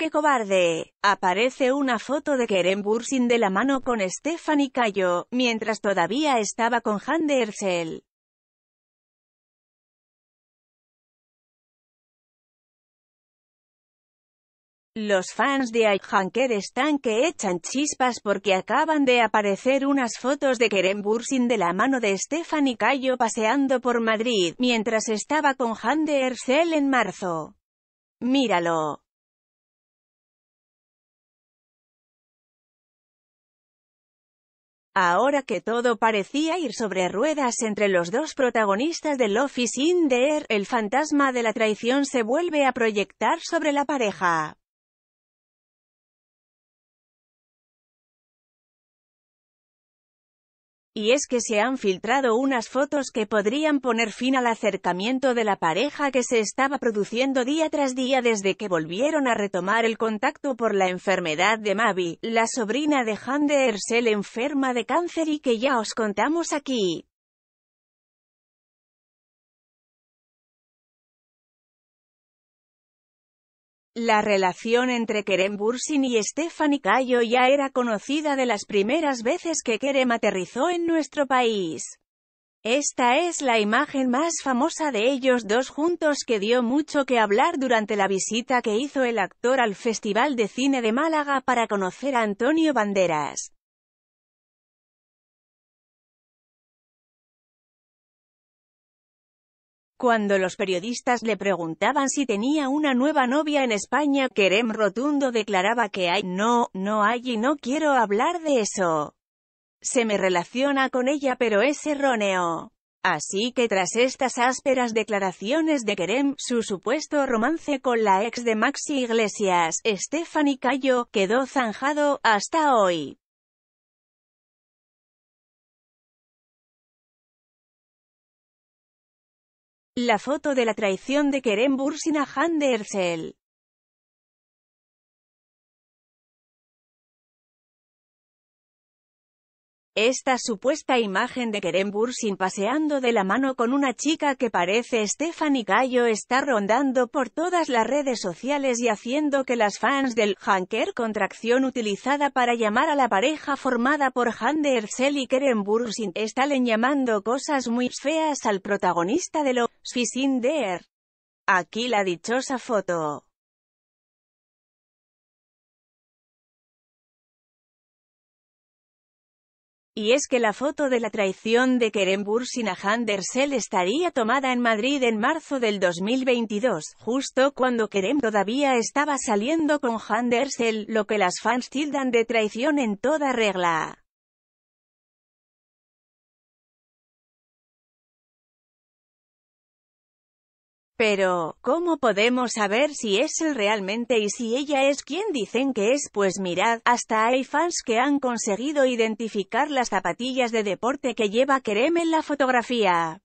¡Qué cobarde! Aparece una foto de Keren Bursin de la mano con Stephanie Cayo, mientras todavía estaba con Han de Los fans de iHanker están que echan chispas porque acaban de aparecer unas fotos de Keren Bursin de la mano de Stephanie Cayo paseando por Madrid, mientras estaba con Han de en marzo. Míralo. Ahora que todo parecía ir sobre ruedas entre los dos protagonistas de Love is in the Air, el fantasma de la traición se vuelve a proyectar sobre la pareja. Y es que se han filtrado unas fotos que podrían poner fin al acercamiento de la pareja que se estaba produciendo día tras día desde que volvieron a retomar el contacto por la enfermedad de Mavi, la sobrina de Hande Ersel enferma de cáncer y que ya os contamos aquí. La relación entre Kerem Bursin y Stephanie Cayo ya era conocida de las primeras veces que Kerem aterrizó en nuestro país. Esta es la imagen más famosa de ellos dos juntos que dio mucho que hablar durante la visita que hizo el actor al Festival de Cine de Málaga para conocer a Antonio Banderas. Cuando los periodistas le preguntaban si tenía una nueva novia en España, Kerem Rotundo declaraba que hay, no, no hay y no quiero hablar de eso. Se me relaciona con ella pero es erróneo. Así que tras estas ásperas declaraciones de Kerem, su supuesto romance con la ex de Maxi Iglesias, Stephanie Cayo, quedó zanjado, hasta hoy. La foto de la traición de Kerem Bursin a Han de Esta supuesta imagen de Kerem Bursin paseando de la mano con una chica que parece Stephanie Gallo está rondando por todas las redes sociales y haciendo que las fans del Hanker contracción utilizada para llamar a la pareja formada por Hande Erzel y Kerem Bursin están llamando cosas muy feas al protagonista de lo Fisinder. Aquí la dichosa foto. Y es que la foto de la traición de Kerem Bursin a Handersel estaría tomada en Madrid en marzo del 2022, justo cuando Kerem todavía estaba saliendo con Handersel, lo que las fans tildan de traición en toda regla. Pero, ¿cómo podemos saber si es él realmente y si ella es quien dicen que es? Pues mirad, hasta hay fans que han conseguido identificar las zapatillas de deporte que lleva Kerem en la fotografía.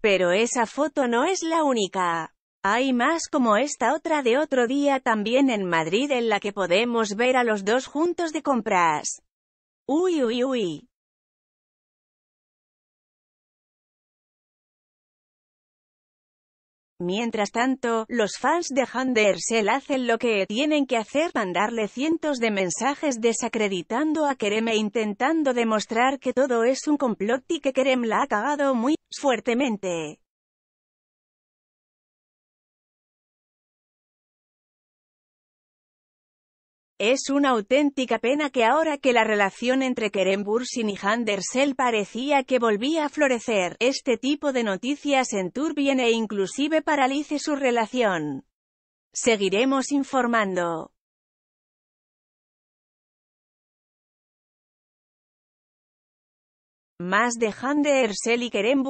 Pero esa foto no es la única. Hay más como esta otra de otro día también en Madrid en la que podemos ver a los dos juntos de compras. Uy, uy, uy. Mientras tanto, los fans de Handersel hacen lo que tienen que hacer, mandarle cientos de mensajes desacreditando a Kerem e intentando demostrar que todo es un complot y que Kerem la ha cagado muy fuertemente. Es una auténtica pena que ahora que la relación entre Kerem Bursin y Handersel parecía que volvía a florecer, este tipo de noticias enturbien e inclusive paralice su relación. Seguiremos informando. Más de Hande y Kerem